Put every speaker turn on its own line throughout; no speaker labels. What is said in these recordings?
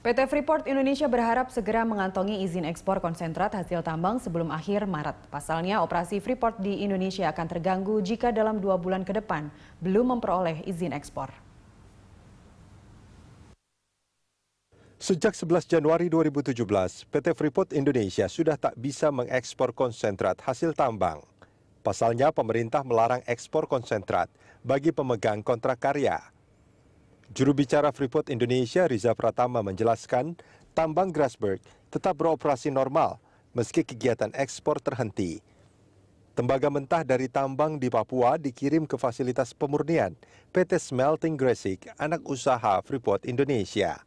PT Freeport Indonesia berharap segera mengantongi izin ekspor konsentrat hasil tambang sebelum akhir Maret. Pasalnya, operasi Freeport di Indonesia akan terganggu jika dalam dua bulan ke depan belum memperoleh izin ekspor.
Sejak 11 Januari 2017, PT Freeport Indonesia sudah tak bisa mengekspor konsentrat hasil tambang. Pasalnya, pemerintah melarang ekspor konsentrat bagi pemegang kontrak karya. Juru bicara Freeport Indonesia Riza Pratama menjelaskan, tambang Grasberg tetap beroperasi normal meski kegiatan ekspor terhenti. Tembaga mentah dari tambang di Papua dikirim ke fasilitas pemurnian PT Smelting Gresik anak usaha Freeport Indonesia.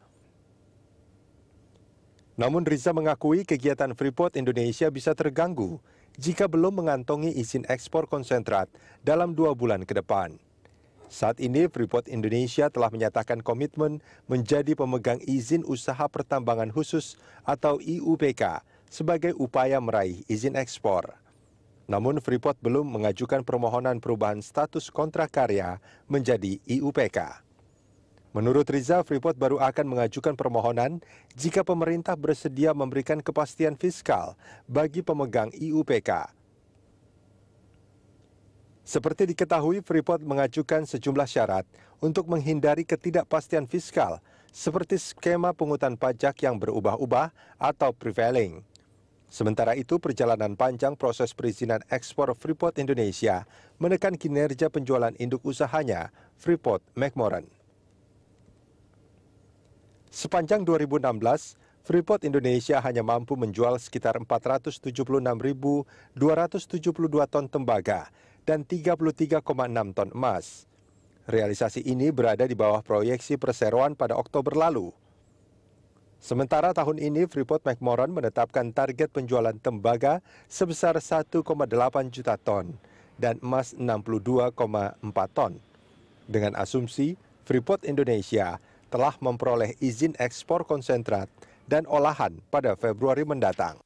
Namun Riza mengakui kegiatan Freeport Indonesia bisa terganggu jika belum mengantongi izin ekspor konsentrat dalam dua bulan ke depan. Saat ini Freeport Indonesia telah menyatakan komitmen menjadi pemegang izin usaha pertambangan khusus atau IUPK sebagai upaya meraih izin ekspor. Namun Freeport belum mengajukan permohonan perubahan status kontrak karya menjadi IUPK. Menurut Riza, Freeport baru akan mengajukan permohonan jika pemerintah bersedia memberikan kepastian fiskal bagi pemegang IUPK seperti diketahui, Freeport mengajukan sejumlah syarat untuk menghindari ketidakpastian fiskal seperti skema pungutan pajak yang berubah-ubah atau prevailing. Sementara itu, perjalanan panjang proses perizinan ekspor Freeport Indonesia menekan kinerja penjualan induk usahanya, Freeport McMoran. Sepanjang 2016, Freeport Indonesia hanya mampu menjual sekitar 476.272 ton tembaga dan 33,6 ton emas. Realisasi ini berada di bawah proyeksi perseroan pada Oktober lalu. Sementara tahun ini Freeport-McMoRan menetapkan target penjualan tembaga sebesar 1,8 juta ton dan emas 62,4 ton. Dengan asumsi Freeport Indonesia telah memperoleh izin ekspor konsentrat dan olahan pada Februari mendatang.